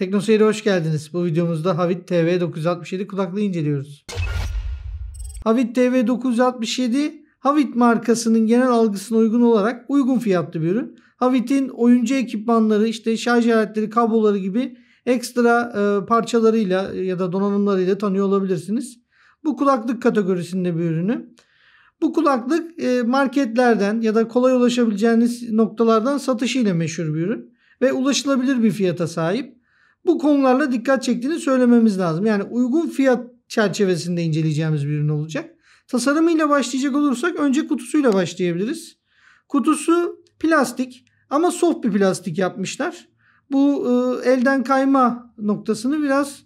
TeknoSeyir'e hoş geldiniz. Bu videomuzda Havit TV 967 kulaklığı inceliyoruz. Havit TV 967 Havit markasının genel algısına uygun olarak uygun fiyatlı bir ürün. Havit'in oyuncu ekipmanları, işte şarj aletleri, kabloları gibi ekstra e, parçalarıyla ya da donanımlarıyla tanıyor olabilirsiniz. Bu kulaklık kategorisinde bir ürünü. Bu kulaklık e, marketlerden ya da kolay ulaşabileceğiniz noktalardan satışıyla meşhur bir ürün ve ulaşılabilir bir fiyata sahip bu konularla dikkat çektiğini söylememiz lazım. Yani uygun fiyat çerçevesinde inceleyeceğimiz bir ürün olacak. Tasarımıyla başlayacak olursak önce kutusuyla başlayabiliriz. Kutusu plastik ama soft bir plastik yapmışlar. Bu e, elden kayma noktasını biraz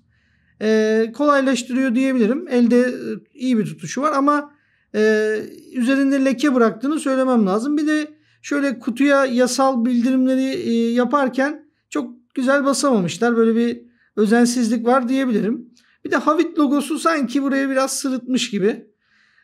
e, kolaylaştırıyor diyebilirim. Elde e, iyi bir tutuşu var ama e, üzerinde leke bıraktığını söylemem lazım. Bir de şöyle kutuya yasal bildirimleri e, yaparken çok güzel basamamışlar. Böyle bir özensizlik var diyebilirim. Bir de Havit logosu sanki buraya biraz sırıtmış gibi.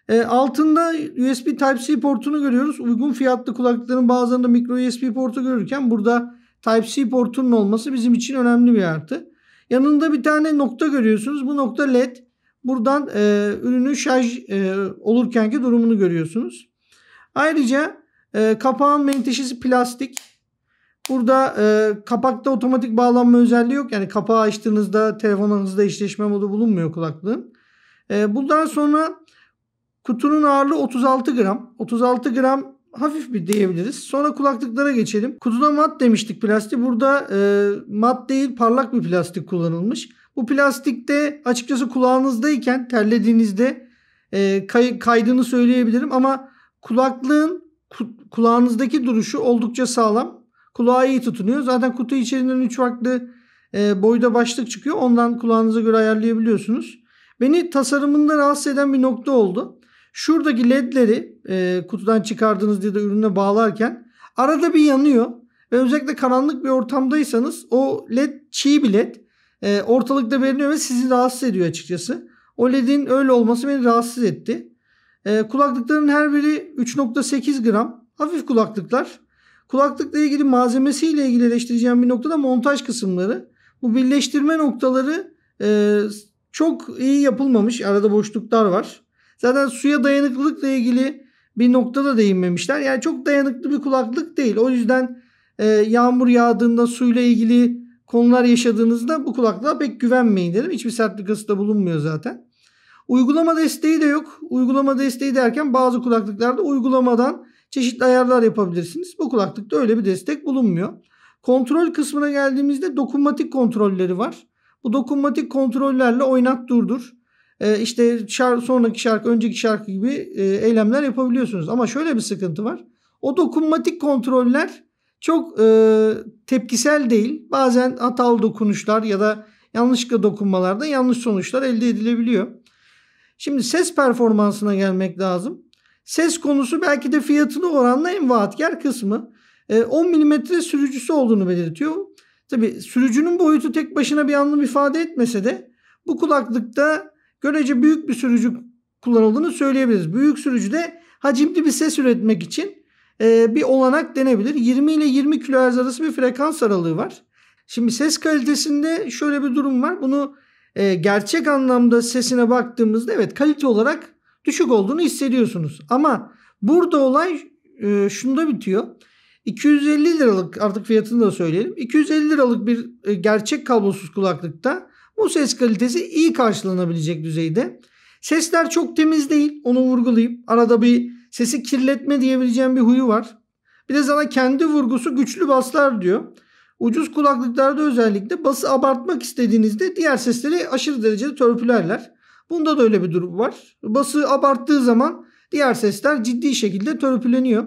E, altında USB Type-C portunu görüyoruz. Uygun fiyatlı kulaklıkların bazılarında micro USB portu görürken burada Type-C portunun olması bizim için önemli bir artı. Yanında bir tane nokta görüyorsunuz. Bu nokta LED. Buradan e, ürünün şarj e, olurkenki durumunu görüyorsunuz. Ayrıca e, kapağın menteşesi plastik. Burada e, kapakta otomatik bağlanma özelliği yok. Yani kapağı açtığınızda telefonunuzda eşleşme modu bulunmuyor kulaklığın. E, bundan sonra kutunun ağırlığı 36 gram. 36 gram hafif bir diyebiliriz. Sonra kulaklıklara geçelim. Kutuda mat demiştik plastik. Burada e, mat değil parlak bir plastik kullanılmış. Bu plastikte açıkçası kulağınızdayken terlediğinizde e, kay, kaydığını söyleyebilirim ama kulaklığın kulağınızdaki duruşu oldukça sağlam. Kulağa iyi tutunuyor. Zaten kutu içerisinden 3 farklı e, boyda başlık çıkıyor. Ondan kulağınıza göre ayarlayabiliyorsunuz. Beni tasarımında rahatsız eden bir nokta oldu. Şuradaki ledleri e, kutudan çıkardığınız diye de ürüne bağlarken arada bir yanıyor. Ve özellikle karanlık bir ortamdaysanız o led çiğ bir led. E, ortalıkta veriliyor ve sizi rahatsız ediyor açıkçası. O ledin öyle olması beni rahatsız etti. E, kulaklıkların her biri 3.8 gram. Hafif kulaklıklar. Kulaklıkla ilgili malzemesiyle ilgili eleştireceğim bir nokta da montaj kısımları. Bu birleştirme noktaları e, çok iyi yapılmamış. Arada boşluklar var. Zaten suya dayanıklılıkla ilgili bir noktada değinmemişler. Yani çok dayanıklı bir kulaklık değil. O yüzden e, yağmur yağdığında suyla ilgili konular yaşadığınızda bu kulaklığa pek güvenmeyin derim. Hiçbir sertifikası da bulunmuyor zaten. Uygulama desteği de yok. Uygulama desteği derken bazı kulaklıklarda uygulamadan çeşitli ayarlar yapabilirsiniz. Bu kulaklıkta öyle bir destek bulunmuyor. Kontrol kısmına geldiğimizde dokunmatik kontrolleri var. Bu dokunmatik kontrollerle oynat durdur. Ee, işte şarkı, sonraki şarkı, önceki şarkı gibi e, eylemler yapabiliyorsunuz. Ama şöyle bir sıkıntı var. O dokunmatik kontroller çok e, tepkisel değil. Bazen hatalı dokunuşlar ya da yanlışlıkla dokunmalarda yanlış sonuçlar elde edilebiliyor. Şimdi ses performansına gelmek lazım. Ses konusu belki de fiyatına oranla en vaatkar kısmı. 10 e, mm sürücüsü olduğunu belirtiyor. Tabi sürücünün boyutu tek başına bir anlam ifade etmese de bu kulaklıkta görece büyük bir sürücü kullanıldığını söyleyebiliriz. Büyük sürücü de hacimli bir ses üretmek için e, bir olanak denebilir. 20 ile 20 kHz arası bir frekans aralığı var. Şimdi ses kalitesinde şöyle bir durum var. Bunu e, gerçek anlamda sesine baktığımızda evet kalite olarak düşük olduğunu hissediyorsunuz. Ama burada olay e, şunda bitiyor. 250 liralık artık fiyatını da söyleyelim. 250 liralık bir e, gerçek kablosuz kulaklıkta bu ses kalitesi iyi karşılanabilecek düzeyde. Sesler çok temiz değil. Onu vurgulayayım. Arada bir sesi kirletme diyebileceğim bir huyu var. Bir de sana kendi vurgusu güçlü baslar diyor. Ucuz kulaklıklarda özellikle bası abartmak istediğinizde diğer sesleri aşırı derecede törpülerler. Bunda da öyle bir durum var. Bası abarttığı zaman diğer sesler ciddi şekilde törpüleniyor.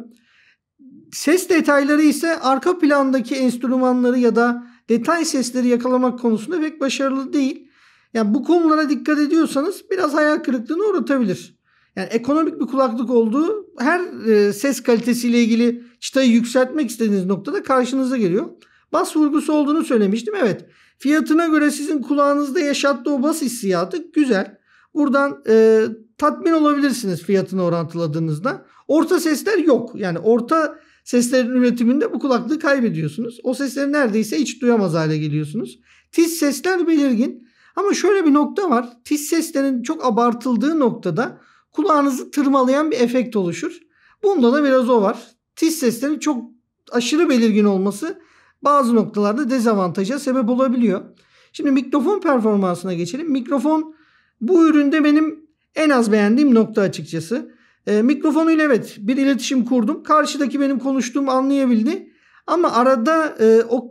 Ses detayları ise arka plandaki enstrümanları ya da detay sesleri yakalamak konusunda pek başarılı değil. Yani bu konulara dikkat ediyorsanız biraz hayal kırıklığına uğratabilir. Yani ekonomik bir kulaklık olduğu her e, ses kalitesiyle ilgili çıtayı yükseltmek istediğiniz noktada karşınıza geliyor. Bas vurgusu olduğunu söylemiştim. Evet. Fiyatına göre sizin kulağınızda yaşattığı o bas hissiyatı güzel. Buradan e, tatmin olabilirsiniz fiyatını orantıladığınızda. Orta sesler yok. Yani orta seslerin üretiminde bu kulaklığı kaybediyorsunuz. O sesleri neredeyse hiç duyamaz hale geliyorsunuz. Tiz sesler belirgin. Ama şöyle bir nokta var. Tiz seslerin çok abartıldığı noktada kulağınızı tırmalayan bir efekt oluşur. Bunda da biraz o var. Tiz seslerin çok aşırı belirgin olması bazı noktalarda dezavantaja sebep olabiliyor. Şimdi mikrofon performansına geçelim. Mikrofon bu üründe benim en az beğendiğim nokta açıkçası. E, mikrofonuyla evet bir iletişim kurdum. Karşıdaki benim konuştuğumu anlayabildi. Ama arada e, o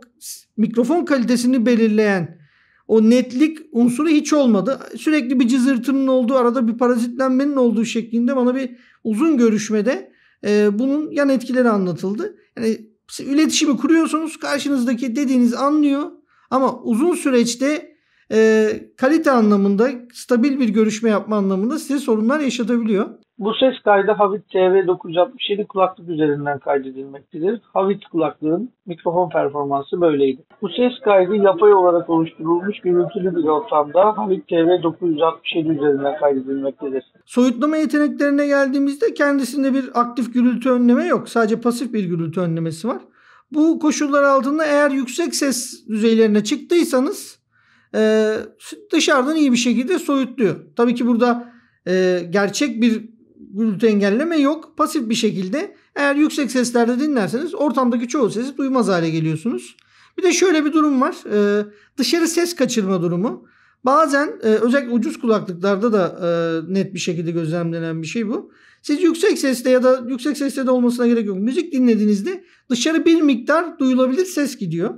mikrofon kalitesini belirleyen o netlik unsuru hiç olmadı. Sürekli bir cızırtının olduğu arada bir parazitlenmenin olduğu şeklinde bana bir uzun görüşmede e, bunun yan etkileri anlatıldı. Yani iletişimi kuruyorsunuz karşınızdaki dediğiniz anlıyor ama uzun süreçte e, kalite anlamında stabil bir görüşme yapma anlamında size sorunlar yaşatabiliyor. Bu ses kaydı Havit TV967 kulaklık üzerinden kaydedilmektedir. Havit kulaklığın mikrofon performansı böyleydi. Bu ses kaydı yapay olarak oluşturulmuş gürültülü bir ortamda Havit TV967 üzerinden kaydedilmektedir. Soyutlama yeteneklerine geldiğimizde kendisinde bir aktif gürültü önleme yok. Sadece pasif bir gürültü önlemesi var. Bu koşullar altında eğer yüksek ses düzeylerine çıktıysanız e, dışarıdan iyi bir şekilde soyutluyor. Tabii ki burada e, gerçek bir gürültü engelleme yok. Pasif bir şekilde eğer yüksek seslerde dinlerseniz ortamdaki çoğu sesi duymaz hale geliyorsunuz. Bir de şöyle bir durum var. E, dışarı ses kaçırma durumu. Bazen e, özellikle ucuz kulaklıklarda da e, net bir şekilde gözlemlenen bir şey bu. Siz yüksek sesle ya da yüksek sesle de olmasına gerek yok. Müzik dinlediğinizde dışarı bir miktar duyulabilir ses gidiyor.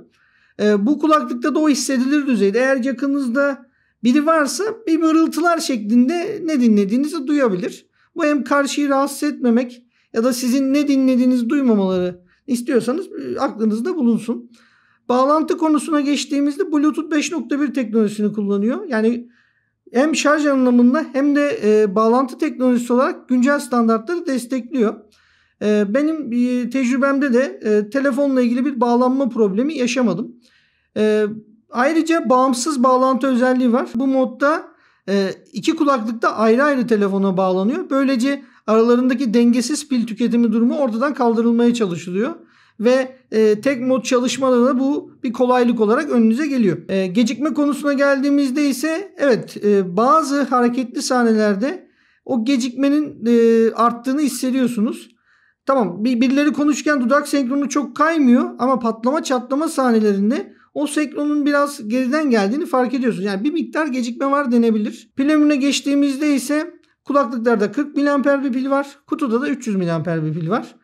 E, bu kulaklıkta da o hissedilir düzeyde. Eğer yakınızda biri varsa bir mırıltılar şeklinde ne dinlediğinizi duyabilir. Bu hem karşıyı rahatsız etmemek ya da sizin ne dinlediğinizi duymamaları istiyorsanız e, aklınızda bulunsun. Bağlantı konusuna geçtiğimizde Bluetooth 5.1 teknolojisini kullanıyor. Yani hem şarj anlamında hem de e, bağlantı teknolojisi olarak güncel standartları destekliyor. Ee, benim e, tecrübemde de e, telefonla ilgili bir bağlanma problemi yaşamadım. Ee, ayrıca bağımsız bağlantı özelliği var. Bu modda e, iki kulaklıkta ayrı ayrı telefona bağlanıyor. Böylece aralarındaki dengesiz pil tüketimi durumu ortadan kaldırılmaya çalışılıyor. Ve e, tek mod çalışmada da bu bir kolaylık olarak önünüze geliyor. E, gecikme konusuna geldiğimizde ise evet e, bazı hareketli sahnelerde o gecikmenin e, arttığını hissediyorsunuz. Tamam bir, birileri konuşken dudak senkronu çok kaymıyor ama patlama çatlama sahnelerinde o senkronun biraz geriden geldiğini fark ediyorsun. Yani bir miktar gecikme var denebilir. Pil ömrüne geçtiğimizde ise kulaklıklarda 40 mAh bir pil var. Kutuda da 300 mAh bir pil var.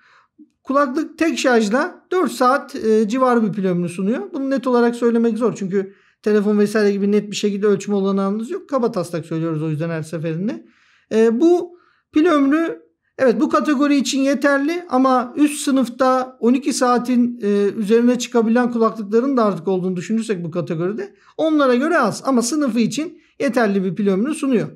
Kulaklık tek şarjla 4 saat e, civarı bir pil ömrü sunuyor. Bunu net olarak söylemek zor çünkü telefon vesaire gibi net bir şekilde ölçme olanağınız yok. Kaba taslak söylüyoruz o yüzden her seferinde. E, bu pil ömrü Evet bu kategori için yeterli ama üst sınıfta 12 saatin e, üzerine çıkabilen kulaklıkların da artık olduğunu düşünürsek bu kategoride onlara göre az ama sınıfı için yeterli bir pil ömrünü sunuyor.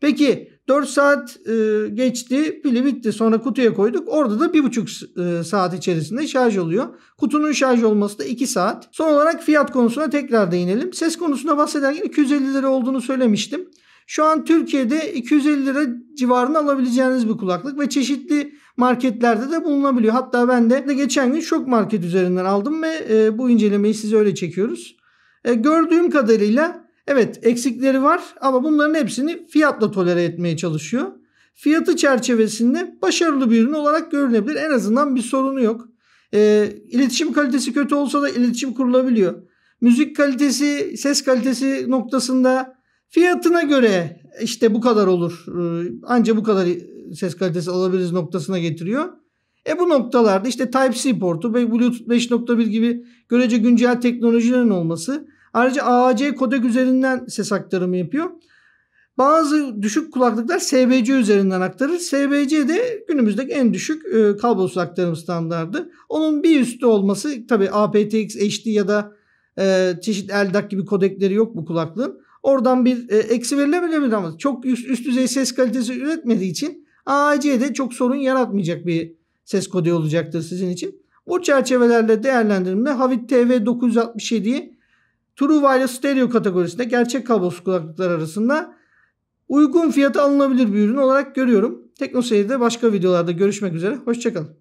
Peki 4 saat e, geçti pili bitti sonra kutuya koyduk orada da 1,5 e, saat içerisinde şarj oluyor. Kutunun şarj olması da 2 saat. Son olarak fiyat konusuna tekrar değinelim. Ses konusunda bahsederken 250 lira olduğunu söylemiştim. Şu an Türkiye'de 250 lira civarında alabileceğiniz bir kulaklık ve çeşitli marketlerde de bulunabiliyor. Hatta ben de, geçen gün Şok Market üzerinden aldım ve e, bu incelemeyi size öyle çekiyoruz. E, gördüğüm kadarıyla evet eksikleri var ama bunların hepsini fiyatla tolere etmeye çalışıyor. Fiyatı çerçevesinde başarılı bir ürün olarak görünebilir. En azından bir sorunu yok. E, iletişim kalitesi kötü olsa da iletişim kurulabiliyor. Müzik kalitesi, ses kalitesi noktasında fiyatına göre işte bu kadar olur ee, anca bu kadar ses kalitesi alabiliriz noktasına getiriyor. E bu noktalarda işte Type-C portu ve Bluetooth 5.1 gibi görece güncel teknolojilerin olması ayrıca AAC kodek üzerinden ses aktarımı yapıyor. Bazı düşük kulaklıklar SBC üzerinden aktarır. SBC de günümüzdeki en düşük e, kablosuz aktarım standardı. Onun bir üstü olması tabi aptX HD ya da e, çeşit LDAC gibi kodekleri yok bu kulaklığın. Oradan bir e, eksi verilebilir ama çok üst, üst düzey ses kalitesi üretmediği için AAC'de çok sorun yaratmayacak bir ses kodu olacaktır sizin için. Bu çerçevelerle değerlendirme Havit TV967'yi True Wireless Stereo kategorisinde gerçek kablosuz kulaklıklar arasında uygun fiyata alınabilir bir ürün olarak görüyorum. Teknoseyir'de başka videolarda görüşmek üzere. Hoşçakalın.